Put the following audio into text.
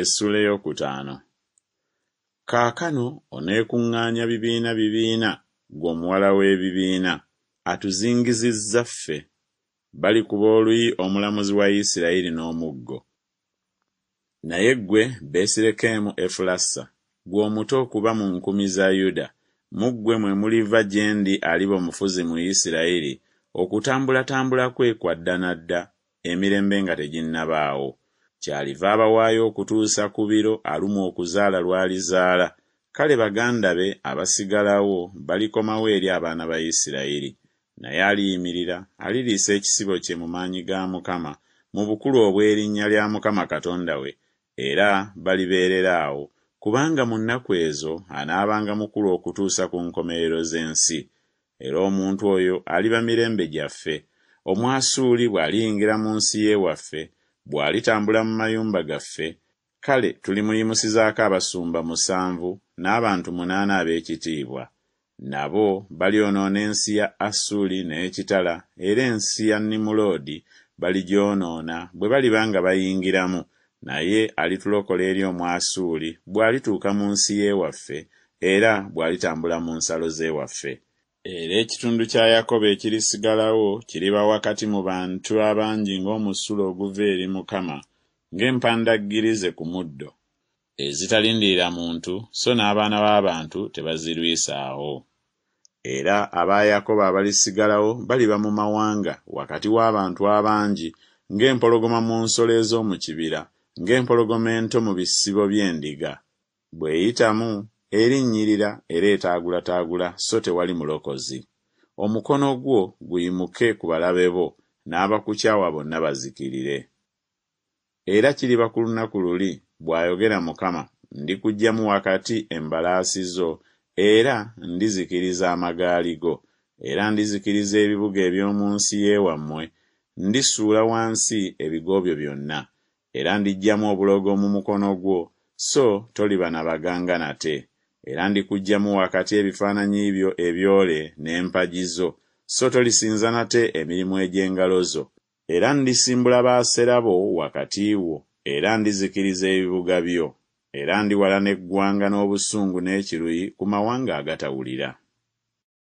essula eyokutaano kaakano oneekuŋŋaanya bibiina bibiina gwe omuwala w'ebibiina atuzingizizza ffe bali kuba oluyi omulamuzi wa isirayiri n'omuggo naye ggwe beesirekeemu efulasa gwe omuto okuba mu nkumi za yuda mu ggwe mwe muliva gye ndi aliba omufuzi mu isirayiri okutambulatambulakwe kwa ddanadda emirembe nga teginnabaawo kyaliva abawaayo okutuusa ku biro alumu okuzaala lwalizaala kale baganda be abasigalawo balikomawo eri abaana ba isirayiri naye aliyimirira aliriisa ekisibo kye mu maanyi ga mukama mu bukulu obw'erinnya lya mukama katonda we era balibeerera awo kubanga mu nnaku ezo anaabanga mukulu okutuusa ku nkomerero z'ensi era omuntu oyo aliba mirembe gyaffe omwasuuli bw'aliyingira mu nsi ye waffe bw'alitambula mu mayumba gaffe kale tulimuyimusizaako abasumba musanvu n'abantu munaana ab'ekitiibwa nabo balyonoona ensi ya asuuli n'ekitala era ensi ya nimuloodi baligyonoona bwe baliba nga bayingiramu naye alitulokola eri omwasuuli bw'alituuka mu nsi y'ewaffe era bw'alitambula mu nsalo z'ewaffe era ekitundu kya yakobo ekirisigalawo kiriba wakati mu bantu abangi ng'omusulo oguva eri mukama ng'empandagirize ku muddo ezitalindirira muntu so n'abaana b'abantu tebazirwisaawo era aba yakobo abalisigalawo baliba mu mawanga wakati w'abantu abangi ng'empologoma mu nsolo ez'omu kibira ng'empologoma ento mu bisibo by'endiga bw'eyitamu erinnyirira era etaagulataagula so tewali mulokozi omukono gwo guyimuke ku balabe bo n'abakukyawa bonna bazikirire era kiriba ku lunaku luli bw'ayogera mukama ndikuggyamu wakati embalaasi zo era ndizikiriza amagaali go era ndizikiriza ebibuga eby'omu nsi y'ewammwe ndisuula wansi ebigoobyo byonna era ndiggyamu obulogo mu mukono gwo so toliba na baganga nate era ndikuggyamu wakati ebifaananyi byo ebyole n'empagi zo so tolisinza nate emirimu egy'engalo zo era ndisimbula baasera bo wakati wo era ndizikiriza ebibuga byo era ndiwala n'eggwanga n'obusungu n'ekiruyi ku mawanga agatawulira